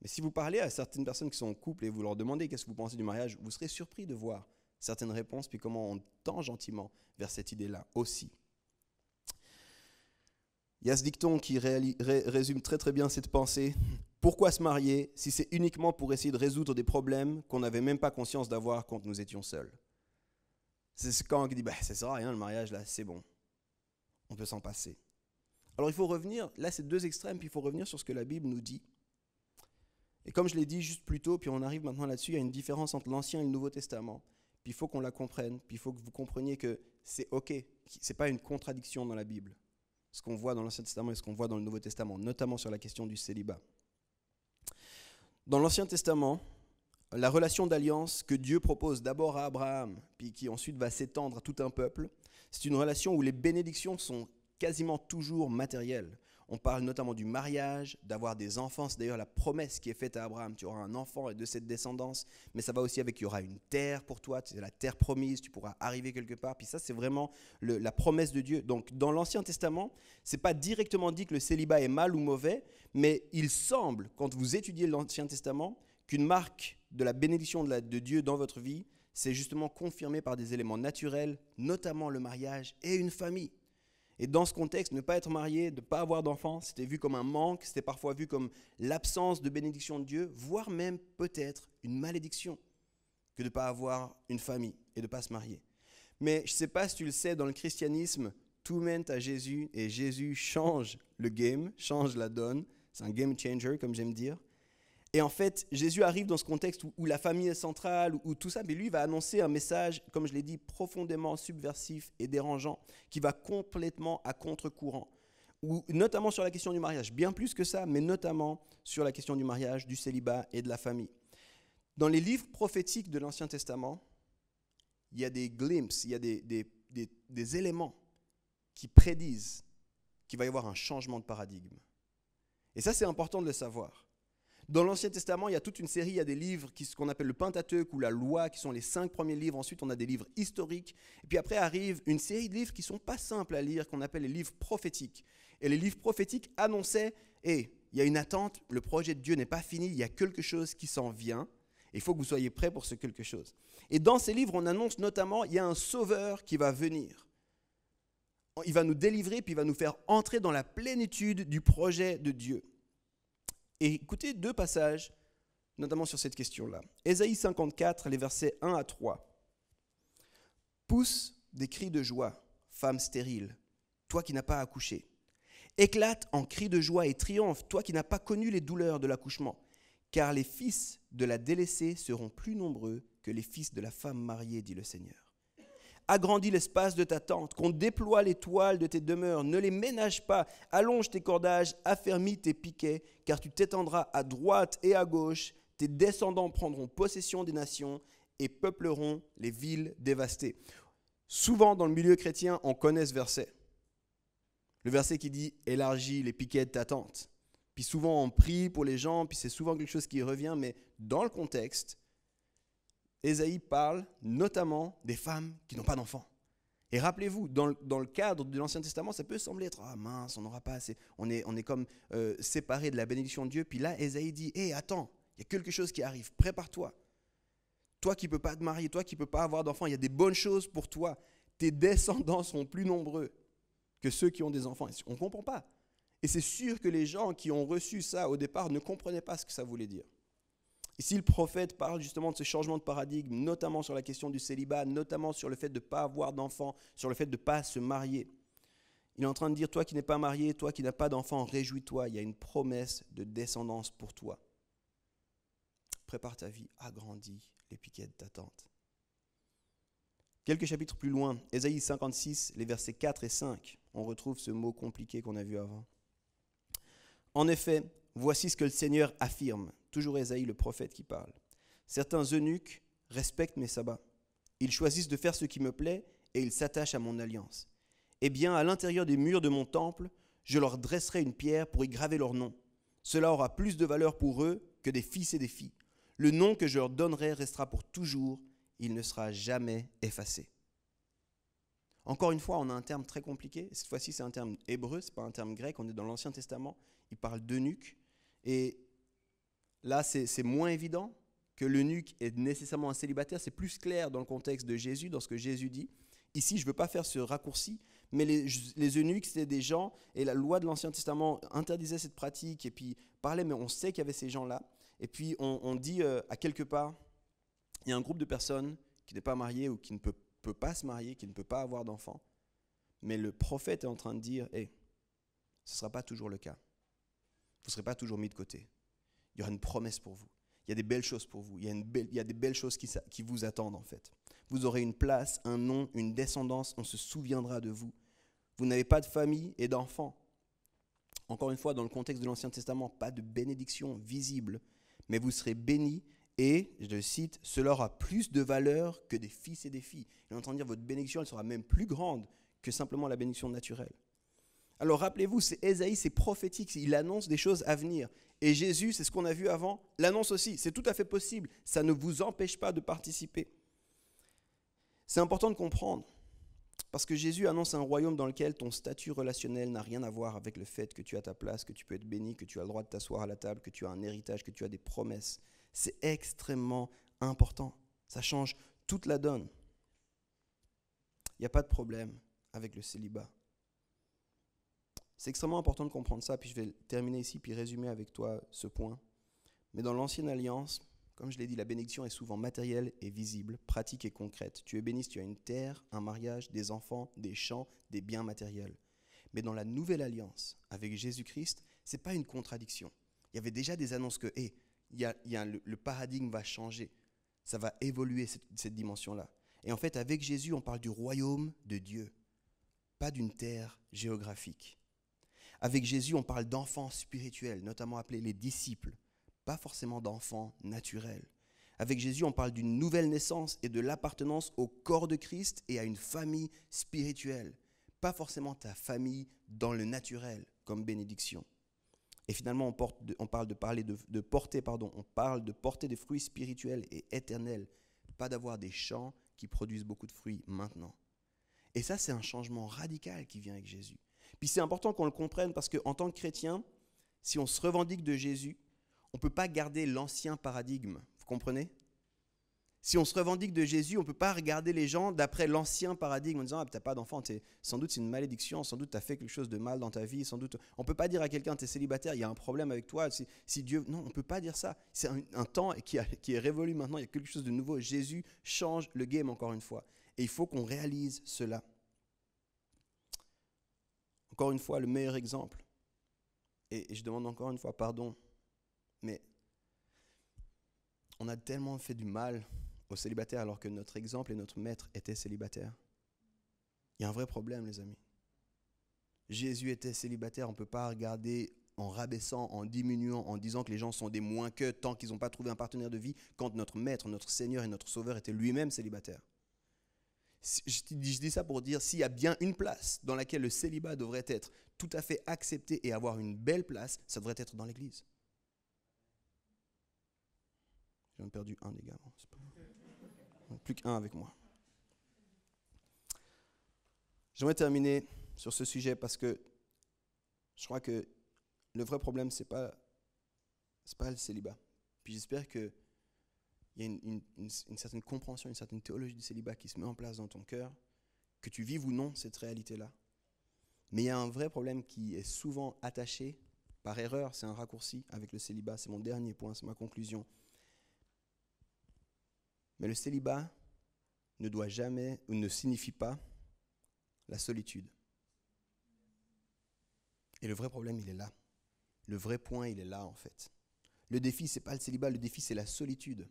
mais si vous parlez à certaines personnes qui sont en couple et vous leur demandez qu'est-ce que vous pensez du mariage, vous serez surpris de voir certaines réponses, puis comment on tend gentiment vers cette idée-là aussi. Il y a ce dicton qui résume très très bien cette pensée. Pourquoi se marier si c'est uniquement pour essayer de résoudre des problèmes qu'on n'avait même pas conscience d'avoir quand nous étions seuls C'est ce qu'on dit bah, ça sert à rien le mariage là, c'est bon. On peut s'en passer. Alors il faut revenir, là c'est deux extrêmes, puis il faut revenir sur ce que la Bible nous dit et comme je l'ai dit juste plus tôt, puis on arrive maintenant là-dessus, il y a une différence entre l'Ancien et le Nouveau Testament. Puis il faut qu'on la comprenne, puis il faut que vous compreniez que c'est OK, c'est pas une contradiction dans la Bible, ce qu'on voit dans l'Ancien Testament et ce qu'on voit dans le Nouveau Testament, notamment sur la question du célibat. Dans l'Ancien Testament, la relation d'alliance que Dieu propose d'abord à Abraham, puis qui ensuite va s'étendre à tout un peuple, c'est une relation où les bénédictions sont quasiment toujours matérielles. On parle notamment du mariage, d'avoir des enfants. C'est d'ailleurs la promesse qui est faite à Abraham. Tu auras un enfant et de cette descendance. Mais ça va aussi avec, il y aura une terre pour toi. C'est la terre promise. Tu pourras arriver quelque part. Puis ça, c'est vraiment la promesse de Dieu. Donc, dans l'Ancien Testament, c'est pas directement dit que le célibat est mal ou mauvais, mais il semble, quand vous étudiez l'Ancien Testament, qu'une marque de la bénédiction de, de Dieu dans votre vie, c'est justement confirmé par des éléments naturels, notamment le mariage et une famille. Et dans ce contexte, ne pas être marié, ne pas avoir d'enfants, c'était vu comme un manque, c'était parfois vu comme l'absence de bénédiction de Dieu, voire même peut-être une malédiction que de ne pas avoir une famille et de ne pas se marier. Mais je ne sais pas si tu le sais, dans le christianisme, tout mène à Jésus et Jésus change le game, change la donne. C'est un game changer, comme j'aime dire. Et en fait, Jésus arrive dans ce contexte où, la famille est centrale, où, tout ça, mais lui va annoncer un message, comme je l'ai dit, profondément subversif et dérangeant, qui va complètement à contre-courant. Ou, notamment sur la question du mariage, bien plus que ça, mais notamment sur la question du mariage, du célibat et de la famille. Dans les livres prophétiques de l'Ancien Testament, il y a des glimpses, il y a des, des éléments qui prédisent qu'il va y avoir un changement de paradigme. Et ça, c'est important de le savoir. Dans l'Ancien Testament, il y a toute une série, il y a des livres qui, ce qu'on appelle le Pentateuque ou la Loi, qui sont les cinq premiers livres. Ensuite, on a des livres historiques. Et puis après arrive une série de livres qui sont pas simples à lire, qu'on appelle les livres prophétiques. Et les livres prophétiques annonçaient, et eh, il y a une attente, le projet de Dieu n'est pas fini, il y a quelque chose qui s'en vient. Il faut que vous soyez prêts pour ce quelque chose. Et dans ces livres, on annonce notamment, il y a un sauveur qui va venir. Il va nous délivrer, puis il va nous faire entrer dans la plénitude du projet de Dieu écoutez deux passages, notamment sur cette question-là. Ésaïe 54, les versets 1 à 3. Pousse des cris de joie, femme stérile, toi qui n'as pas accouché. Éclate en cris de joie et triomphe, toi qui n'as pas connu les douleurs de l'accouchement, car les fils de la délaissée seront plus nombreux que les fils de la femme mariée, dit le Seigneur agrandis l'espace de ta tente, qu'on déploie les toiles de tes demeures, ne les ménage pas, allonge tes cordages, affermis tes piquets, car tu t'étendras à droite et à gauche, tes descendants prendront possession des nations et peupleront les villes dévastées. Souvent dans le milieu chrétien, on connaît ce verset. Le verset qui dit élargis les piquets de ta tente. Puis souvent on prie pour les gens, puis c'est souvent quelque chose qui revient, mais dans le contexte, Esaïe parle notamment des femmes qui n'ont pas d'enfants. Et rappelez-vous, dans, le cadre de l'Ancien Testament, ça peut sembler être ah mince, on n'aura pas assez, on est, on est comme euh, séparés séparé de la bénédiction de Dieu. Puis là, Esaïe dit hé, attends, il y a quelque chose qui arrive, prépare-toi. Toi qui ne peux pas te marier, toi qui ne peux pas avoir d'enfants, il y a des bonnes choses pour toi. Tes descendants seront plus nombreux que ceux qui ont des enfants. On ne comprend pas. Et c'est sûr que les gens qui ont reçu ça au départ ne comprenaient pas ce que ça voulait dire. Ici, le prophète parle justement de ce changement de paradigme, notamment sur la question du célibat, notamment sur le fait de ne pas avoir d'enfants, sur le fait de ne pas se marier. Il est en train de dire, toi qui n'es pas marié, toi qui n'as pas d'enfants, réjouis-toi, il y a une promesse de descendance pour toi. Prépare ta vie, agrandis les piquets de Quelques chapitres plus loin, Ésaïe 56, les versets 4 et 5, on retrouve ce mot compliqué qu'on a vu avant. En effet, voici ce que le Seigneur affirme toujours Esaïe, le prophète qui parle. Certains eunuques respectent mes sabbats. Ils choisissent de faire ce qui me plaît et ils s'attachent à mon alliance. Eh bien, à l'intérieur des murs de mon temple, je leur dresserai une pierre pour y graver leur nom. Cela aura plus de valeur pour eux que des fils et des filles. Le nom que je leur donnerai restera pour toujours, il ne sera jamais effacé. Encore une fois, on a un terme très compliqué. Cette fois-ci, c'est un terme hébreu, ce n'est pas un terme grec, on est dans l'Ancien Testament. Il parle d'eunuque. Et Là, c'est moins évident que l'eunuque est nécessairement un célibataire. C'est plus clair dans le contexte de Jésus, dans ce que Jésus dit. Ici, je ne veux pas faire ce raccourci, mais les, eunuques, c'était des gens, et la loi de l'Ancien Testament interdisait cette pratique, et puis parlait, mais on sait qu'il y avait ces gens-là. Et puis, on, dit euh, à quelque part, il y a un groupe de personnes qui n'est pas marié ou qui ne peut, pas se marier, qui ne peut pas avoir d'enfants. Mais le prophète est en train de dire, hé, ce ne sera pas toujours le cas. Vous ne serez pas toujours mis de côté. Il y aura une promesse pour vous. Il y a des belles choses pour vous. Il y a, des belles choses qui, qui vous attendent en fait. Vous aurez une place, un nom, une descendance. On se souviendra de vous. Vous n'avez pas de famille et d'enfants. Encore une fois, dans le contexte de l'Ancien Testament, pas de bénédiction visible, mais vous serez bénis et, je le cite, cela aura plus de valeur que des fils et des filles. Il entend dire votre bénédiction, elle sera même plus grande que simplement la bénédiction naturelle. Alors rappelez-vous, c'est Esaïe, c'est prophétique, il annonce des choses à venir. Et Jésus, c'est ce qu'on a vu avant, l'annonce aussi, c'est tout à fait possible, ça ne vous empêche pas de participer. C'est important de comprendre, parce que Jésus annonce un royaume dans lequel ton statut relationnel n'a rien à voir avec le fait que tu as ta place, que tu peux être béni, que tu as le droit de t'asseoir à la table, que tu as un héritage, que tu as des promesses. C'est extrêmement important, ça change toute la donne. Il n'y a pas de problème avec le célibat. C'est extrêmement important de comprendre ça, puis je vais terminer ici, puis résumer avec toi ce point. Mais dans l'ancienne alliance, comme je l'ai dit, la bénédiction est souvent matérielle et visible, pratique et concrète. Tu es béni tu as une terre, un mariage, des enfants, des champs, des biens matériels. Mais dans la nouvelle alliance avec Jésus-Christ, c'est pas une contradiction. Il y avait déjà des annonces que, hé, le, paradigme va changer, ça va évoluer cette, cette dimension-là. Et en fait, avec Jésus, on parle du royaume de Dieu, pas d'une terre géographique. Avec Jésus, on parle d'enfants spirituels, notamment appelés les disciples, pas forcément d'enfants naturels. Avec Jésus, on parle d'une nouvelle naissance et de l'appartenance au corps de Christ et à une famille spirituelle, pas forcément ta famille dans le naturel comme bénédiction. Et finalement, on, parle de, parler porter, pardon, on parle de porter des fruits spirituels et éternels, pas d'avoir des champs qui produisent beaucoup de fruits maintenant. Et ça, c'est un changement radical qui vient avec Jésus. Puis c'est important qu'on le comprenne parce qu'en tant que chrétien, si on se revendique de Jésus, on ne peut pas garder l'ancien paradigme. Vous comprenez si on se revendique de Jésus, on ne peut pas regarder les gens d'après l'ancien paradigme en disant ah, t'as pas d'enfant, sans doute c'est une malédiction, sans doute as fait quelque chose de mal dans ta vie, sans doute on peut pas dire à quelqu'un t'es célibataire, il y a un problème avec toi, si, Dieu non on peut pas dire ça. C'est un, temps qui, qui est révolu maintenant, il y a quelque chose de nouveau. Jésus change le game encore une fois, et il faut qu'on réalise cela encore une fois le meilleur exemple. Et, je demande encore une fois pardon. Mais on a tellement fait du mal aux célibataires alors que notre exemple et notre maître étaient célibataires. Il y a un vrai problème, les amis. Jésus était célibataire, on ne peut pas regarder en rabaissant, en diminuant, en disant que les gens sont des moins que tant qu'ils n'ont pas trouvé un partenaire de vie, quand notre maître, notre Seigneur et notre Sauveur était lui-même célibataire. Je dis, je dis ça pour dire s'il y a bien une place dans laquelle le célibat devrait être tout à fait accepté et avoir une belle place, ça devrait être dans l'Église. J'en ai perdu un des gars. Plus qu'un avec moi. J'aimerais terminer sur ce sujet parce que je crois que le vrai problème, ce n'est c'est pas le célibat. Puis j'espère que il y a une, certaine compréhension, une certaine théologie du célibat qui se met en place dans ton cœur, que tu vives ou non cette réalité-là. Mais il y a un vrai problème qui est souvent attaché, par erreur, c'est un raccourci avec le célibat, c'est mon dernier point, c'est ma conclusion. Mais le célibat ne doit jamais ou ne signifie pas la solitude. Et le vrai problème, il est là. Le vrai point, il est là, en fait. Le défi, c'est pas le célibat, le défi, c'est la solitude.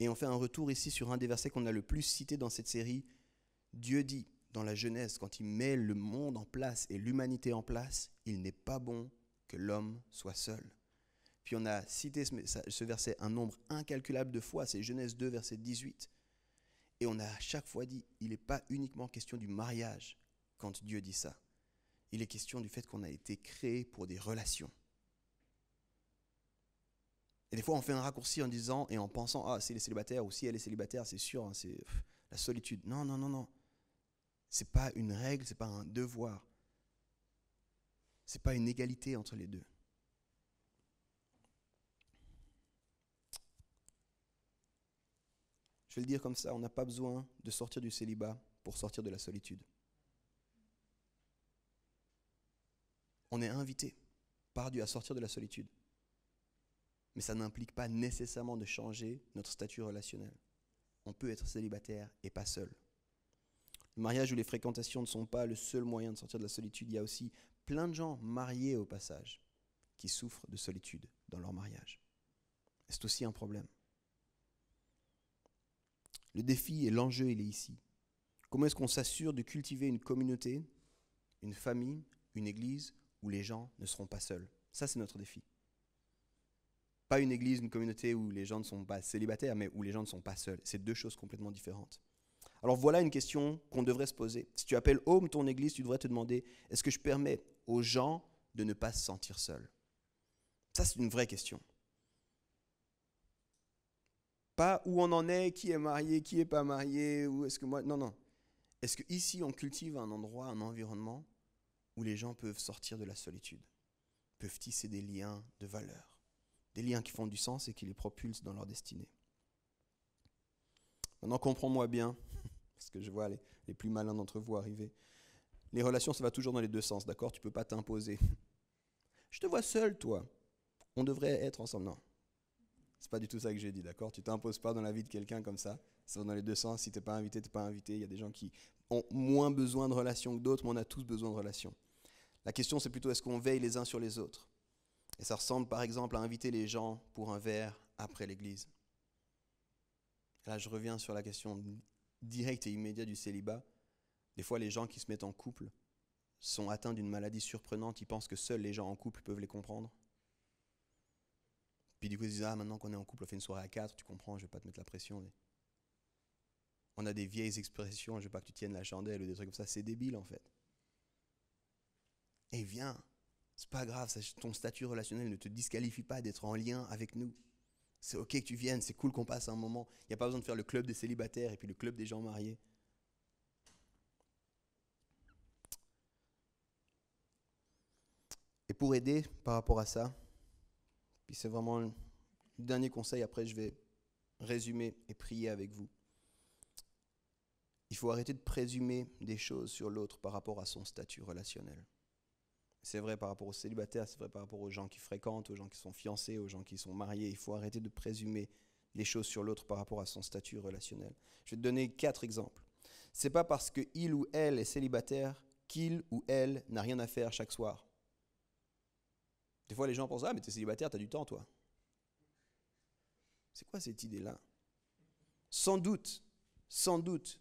Et on fait un retour ici sur un des versets qu'on a le plus cité dans cette série. Dieu dit dans la Genèse, quand il met le monde en place et l'humanité en place, il n'est pas bon que l'homme soit seul. Puis on a cité ce verset un nombre incalculable de fois, c'est Genèse 2, verset 18. Et on a à chaque fois dit, il n'est pas uniquement question du mariage quand Dieu dit ça. Il est question du fait qu'on a été créé pour des relations. Et des fois, on fait un raccourci en disant et en pensant Ah, c'est les célibataires ou si elle est célibataire, c'est sûr, hein, c'est la solitude. Non, non, non, non. C'est pas une règle, c'est pas un devoir. C'est pas une égalité entre les deux. Je vais le dire comme ça, on n'a pas besoin de sortir du célibat pour sortir de la solitude. On est invité par Dieu à sortir de la solitude. Mais ça n'implique pas nécessairement de changer notre statut relationnel. On peut être célibataire et pas seul. Le mariage ou les fréquentations ne sont pas le seul moyen de sortir de la solitude. Il y a aussi plein de gens mariés au passage qui souffrent de solitude dans leur mariage. C'est aussi un problème. Le défi et l'enjeu, il est ici. Comment est-ce qu'on s'assure de cultiver une communauté, une famille, une église où les gens ne seront pas seuls Ça, c'est notre défi. Pas une église, une communauté où les gens ne sont pas célibataires, mais où les gens ne sont pas seuls. C'est deux choses complètement différentes. Alors voilà une question qu'on devrait se poser. Si tu appelles home ton église, tu devrais te demander, est-ce que je permets aux gens de ne pas se sentir seuls Ça, c'est une vraie question. Pas où on en est, qui est marié, qui n'est pas marié, ou est-ce que moi... Non, non. Est-ce qu'ici on cultive un endroit, un environnement où les gens peuvent sortir de la solitude, peuvent tisser des liens de valeur les liens qui font du sens et qui les propulsent dans leur destinée. Maintenant, comprends-moi bien, parce que je vois les, plus malins d'entre vous arriver. Les relations, ça va toujours dans les deux sens, d'accord Tu ne peux pas t'imposer. Je te vois seul, toi. On devrait être ensemble. Non. C'est pas du tout ça que j'ai dit, d'accord Tu t'imposes pas dans la vie de quelqu'un comme ça. Ça va dans les deux sens. Si t'es pas invité, t'es pas invité. Il y a des gens qui ont moins besoin de relations que d'autres, mais on a tous besoin de relations. La question, c'est plutôt est-ce qu'on veille les uns sur les autres et ça ressemble par exemple à inviter les gens pour un verre après l'église. Là, je reviens sur la question directe et immédiate du célibat. Des fois, les gens qui se mettent en couple sont atteints d'une maladie surprenante. Ils pensent que seuls les gens en couple peuvent les comprendre. Puis du coup, ils disent Ah, maintenant qu'on est en couple, on fait une soirée à quatre, tu comprends, je ne vais pas te mettre la pression. On a des vieilles expressions, je ne veux pas que tu tiennes la chandelle ou des trucs comme ça. C'est débile en fait. Et viens, c'est pas grave, ton statut relationnel ne te disqualifie pas d'être en lien avec nous. C'est ok que tu viennes, c'est cool qu'on passe un moment. Il n'y a pas besoin de faire le club des célibataires et puis le club des gens mariés. Et pour aider par rapport à ça, puis c'est vraiment le dernier conseil, après je vais résumer et prier avec vous. Il faut arrêter de présumer des choses sur l'autre par rapport à son statut relationnel. C'est vrai par rapport aux célibataires, c'est vrai par rapport aux gens qui fréquentent, aux gens qui sont fiancés, aux gens qui sont mariés. Il faut arrêter de présumer les choses sur l'autre par rapport à son statut relationnel. Je vais te donner quatre exemples. C'est pas parce que il ou elle est célibataire qu'il ou elle n'a rien à faire chaque soir. Des fois, les gens pensent Ah, mais es célibataire, as du temps, toi. C'est quoi cette idée-là Sans doute, sans doute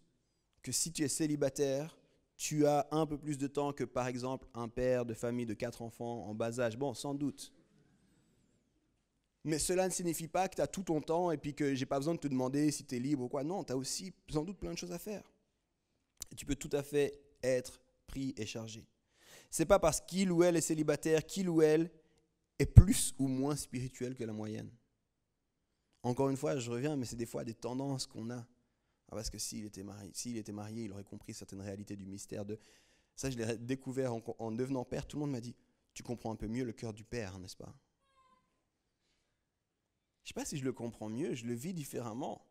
que si tu es célibataire, tu as un peu plus de temps que par exemple un père de famille de quatre enfants en bas âge. Bon, sans doute. Mais cela ne signifie pas que tu as tout ton temps et puis que j'ai pas besoin de te demander si tu es libre ou quoi. Non, tu as aussi sans doute plein de choses à faire. tu peux tout à fait être pris et chargé. C'est pas parce qu'il ou elle est célibataire qu'il ou elle est plus ou moins spirituel que la moyenne. Encore une fois, je reviens, mais c'est des fois des tendances qu'on a. Ah, parce que s'il était, marié, était marié, il aurait compris certaines réalités du mystère de... Ça, je l'ai découvert en, devenant père. Tout le monde m'a dit, tu comprends un peu mieux le cœur du père, n'est-ce pas Je sais pas si je le comprends mieux, je le vis différemment.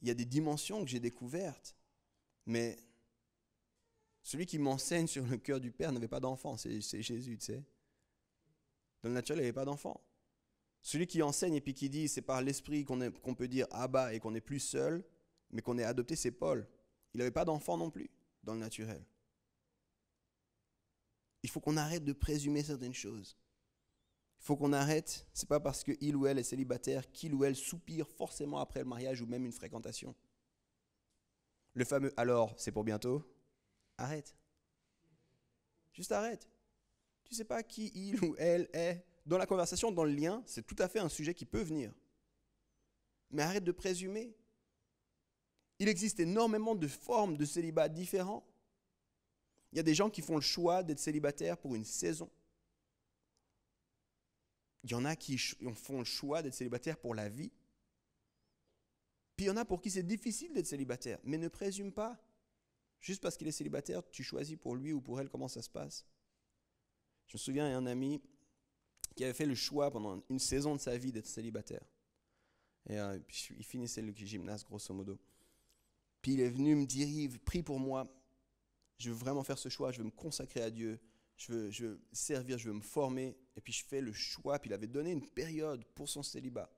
Il y a des dimensions que j'ai découvertes. Mais celui qui m'enseigne sur le cœur du Père n'avait pas d'enfant, c'est, Jésus, tu sais. Dans le naturel, il n'avait pas d'enfant. Celui qui enseigne et puis qui dit c'est par l'esprit qu'on, qu'on peut dire Abba et qu'on n'est plus seul, mais qu'on ait adopté, ses Paul. Il n'avait pas d'enfant non plus dans le naturel. Il faut qu'on arrête de présumer certaines choses. Il faut qu'on arrête, c'est pas parce qu'il ou elle est célibataire qu'il ou elle soupire forcément après le mariage ou même une fréquentation. Le fameux alors, c'est pour bientôt. Arrête. Juste arrête. Tu sais pas qui il ou elle est. Dans la conversation, dans le lien, c'est tout à fait un sujet qui peut venir. Mais arrête de présumer. Il existe énormément de formes de célibat différents. Il y a des gens qui font le choix d'être célibataire pour une saison. Il y en a qui font le choix d'être célibataire pour la vie. Puis il y en a pour qui c'est difficile d'être célibataire. Mais ne présume pas. Juste parce qu'il est célibataire, tu choisis pour lui ou pour elle comment ça se passe. Je me souviens, il un ami qui avait fait le choix pendant une saison de sa vie d'être célibataire. Et euh, il finissait le gymnase, grosso modo. Puis il est venu me dire, prie pour moi. Je veux vraiment faire ce choix. Je veux me consacrer à Dieu. Je veux, je servir. Je veux me former. Et puis je fais le choix. Puis il avait donné une période pour son célibat.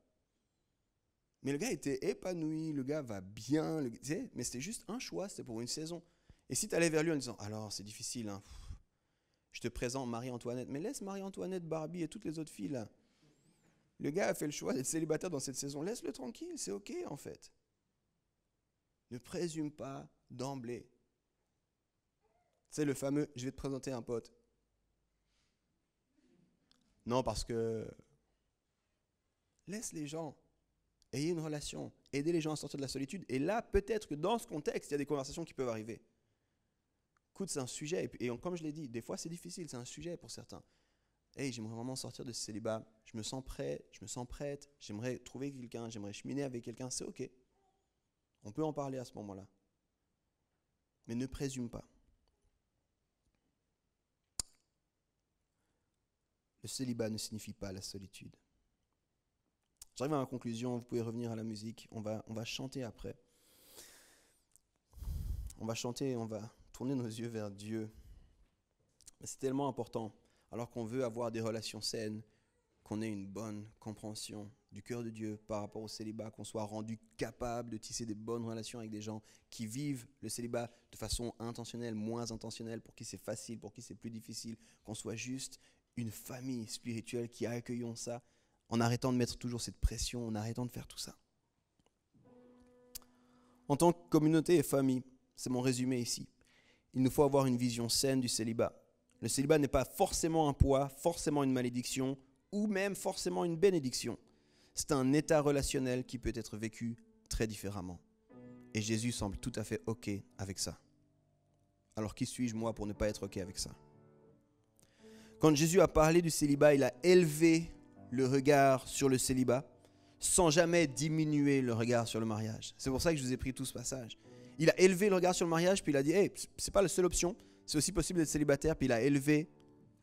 Mais le gars était épanoui. Le gars va bien. Le, mais c'était juste un choix. C'était pour une saison. Et si tu allais vers lui en disant, alors c'est difficile. Hein. je te présente Marie-Antoinette. Mais laisse Marie-Antoinette, Barbie et toutes les autres filles là. Le gars a fait le choix d'être célibataire dans cette saison. Laisse-le tranquille, c'est OK en fait. Ne présume pas d'emblée. C'est le fameux je vais te présenter un pote. Non, parce que laisse les gens, ayez une relation, aidez les gens à sortir de la solitude. Et là, peut-être que dans ce contexte, il y a des conversations qui peuvent arriver. Écoute, c'est un sujet, et, comme je l'ai dit, des fois c'est difficile, c'est un sujet pour certains. Hey, j'aimerais vraiment sortir de ce célibat, je me sens prêt, je me sens prête, j'aimerais trouver quelqu'un, j'aimerais cheminer avec quelqu'un, c'est ok. On peut en parler à ce moment-là. Mais ne présume pas. Le célibat ne signifie pas la solitude. J'arrive à ma conclusion, vous pouvez revenir à la musique, on va, on va chanter après. On va chanter, et on va tourner nos yeux vers Dieu. C'est tellement important, alors qu'on veut avoir des relations saines, qu'on ait une bonne compréhension du cœur de Dieu par rapport au célibat, qu'on soit rendu capable de tisser des bonnes relations avec des gens qui vivent le célibat de façon intentionnelle, moins intentionnelle, pour qui c'est facile, pour qui c'est plus difficile, qu'on soit juste une famille spirituelle qui accueillons ça, en arrêtant de mettre toujours cette pression, en arrêtant de faire tout ça. En tant que communauté et famille, c'est mon résumé ici, il nous faut avoir une vision saine du célibat. Le célibat n'est pas forcément un poids, forcément une malédiction, ou même forcément une bénédiction. C'est un état relationnel qui peut être vécu très différemment. Et Jésus semble tout à fait OK avec ça. Alors qui suis-je moi pour ne pas être OK avec ça Quand Jésus a parlé du célibat, il a élevé le regard sur le célibat sans jamais diminuer le regard sur le mariage. C'est pour ça que je vous ai pris tout ce passage. Il a élevé le regard sur le mariage, puis il a dit, hey, c'est pas la seule option, c'est aussi possible d'être célibataire, puis il a élevé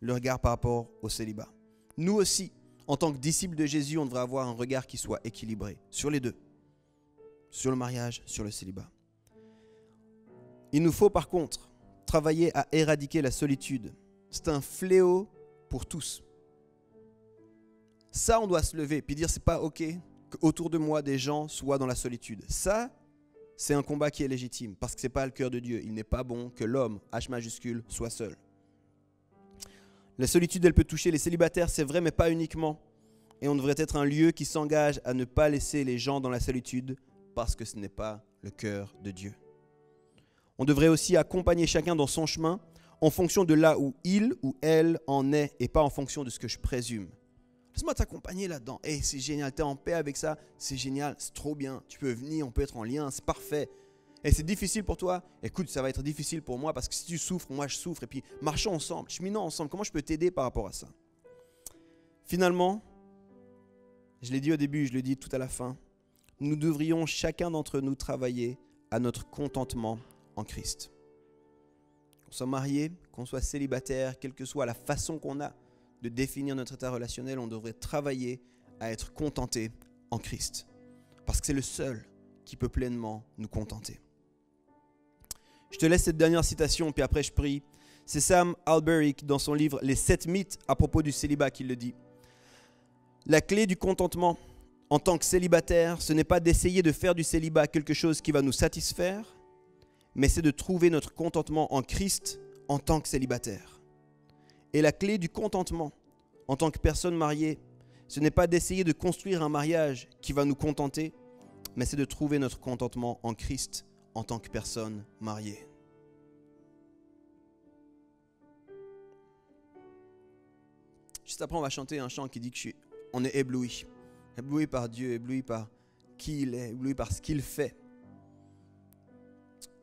le regard par rapport au célibat. Nous aussi, en tant que disciples de Jésus, on devrait avoir un regard qui soit équilibré sur les deux, sur le mariage, sur le célibat. Il nous faut par contre travailler à éradiquer la solitude. C'est un fléau pour tous. Ça, on doit se lever puis dire c'est pas ok qu'autour de moi des gens soient dans la solitude. Ça, c'est un combat qui est légitime parce que c'est pas le cœur de Dieu. Il n'est pas bon que l'homme H majuscule soit seul. La solitude, elle peut toucher les célibataires, c'est vrai, mais pas uniquement. Et on devrait être un lieu qui s'engage à ne pas laisser les gens dans la solitude parce que ce n'est pas le cœur de Dieu. On devrait aussi accompagner chacun dans son chemin en fonction de là où il ou elle en est et pas en fonction de ce que je présume. Laisse-moi t'accompagner là-dedans. Hey, eh, c'est génial, t'es en paix avec ça, c'est génial, c'est trop bien. Tu peux venir, on peut être en lien, c'est parfait et c'est difficile pour toi, écoute, ça va être difficile pour moi parce que si tu souffres, moi je souffre. Et puis marchons ensemble, cheminons ensemble. Comment je peux t'aider par rapport à ça Finalement, je l'ai dit au début, je le dis tout à la fin, nous devrions chacun d'entre nous travailler à notre contentement en Christ. Qu'on soit marié, qu'on soit célibataire, quelle que soit la façon qu'on a de définir notre état relationnel, on devrait travailler à être contenté en Christ. Parce que c'est le seul qui peut pleinement nous contenter. Je te laisse cette dernière citation, puis après je prie. C'est Sam Alberic dans son livre Les Sept mythes à propos du célibat qui le dit. La clé du contentement en tant que célibataire, ce n'est pas d'essayer de faire du célibat quelque chose qui va nous satisfaire, mais c'est de trouver notre contentement en Christ en tant que célibataire. Et la clé du contentement en tant que personne mariée, ce n'est pas d'essayer de construire un mariage qui va nous contenter, mais c'est de trouver notre contentement en Christ en tant que personne mariée. Juste après, on va chanter un chant qui dit que je on est ébloui. Ébloui par Dieu, ébloui par qui il est, ébloui par ce qu'il fait.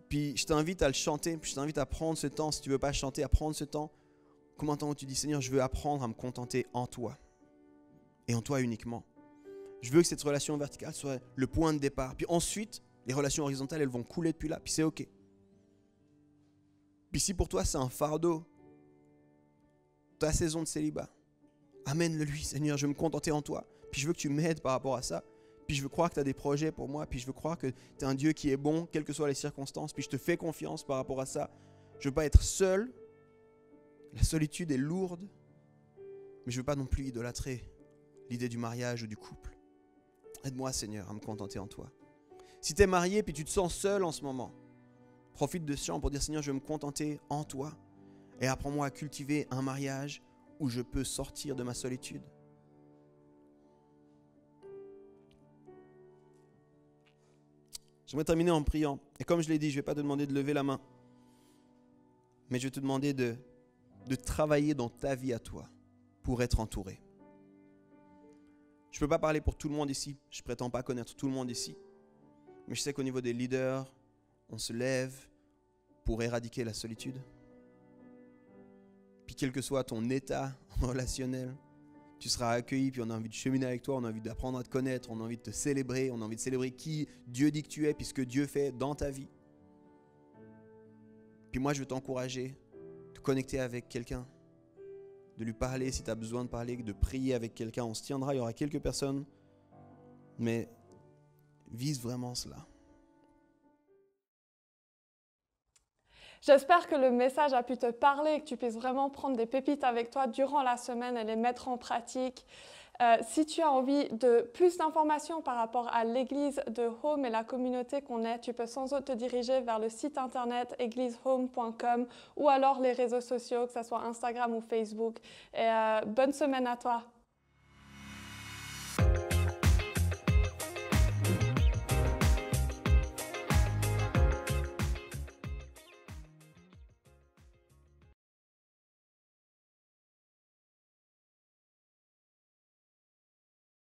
Puis je t'invite à le chanter, puis je t'invite à prendre ce temps, si tu veux pas chanter, à prendre ce temps. Comment tu dis Seigneur, je veux apprendre à me contenter en toi et en toi uniquement. Je veux que cette relation verticale soit le point de départ. Puis ensuite, les relations horizontales, elles vont couler depuis là, puis c'est OK. Puis si pour toi c'est un fardeau, ta saison de célibat, amène-le lui, Seigneur, je vais me contenter en toi. Puis je veux que tu m'aides par rapport à ça. Puis je veux croire que tu as des projets pour moi. Puis je veux croire que tu es un Dieu qui est bon, quelles que soient les circonstances. Puis je te fais confiance par rapport à ça. Je veux pas être seul. La solitude est lourde. Mais je veux pas non plus idolâtrer l'idée du mariage ou du couple. Aide-moi, Seigneur, à me contenter en toi. Si tu es marié puis tu te sens seul en ce moment, profite de ce chant pour dire Seigneur, je vais me contenter en toi et apprends-moi à cultiver un mariage où je peux sortir de ma solitude. Je vais terminer en priant. Et comme je l'ai dit, je ne vais pas te demander de lever la main, mais je vais te demander de, de travailler dans ta vie à toi pour être entouré. Je ne peux pas parler pour tout le monde ici, je prétends pas connaître tout le monde ici. Mais je sais qu'au niveau des leaders, on se lève pour éradiquer la solitude. Puis quel que soit ton état relationnel, tu seras accueilli, puis on a envie de cheminer avec toi, on a envie d'apprendre à te connaître, on a envie de te célébrer, on a envie de célébrer qui Dieu dit que tu es, puisque Dieu fait dans ta vie. Puis moi, je veux t'encourager, te connecter avec quelqu'un, de lui parler si tu as besoin de parler, de prier avec quelqu'un. On se tiendra, il y aura quelques personnes, mais vise vraiment cela. J'espère que le message a pu te parler et que tu puisses vraiment prendre des pépites avec toi durant la semaine et les mettre en pratique. Euh, si tu as envie de plus d'informations par rapport à l'église de Home et la communauté qu'on est, tu peux sans autre te diriger vers le site internet églisehome.com ou alors les réseaux sociaux, que ce soit Instagram ou Facebook. Euh, bonne semaine à toi!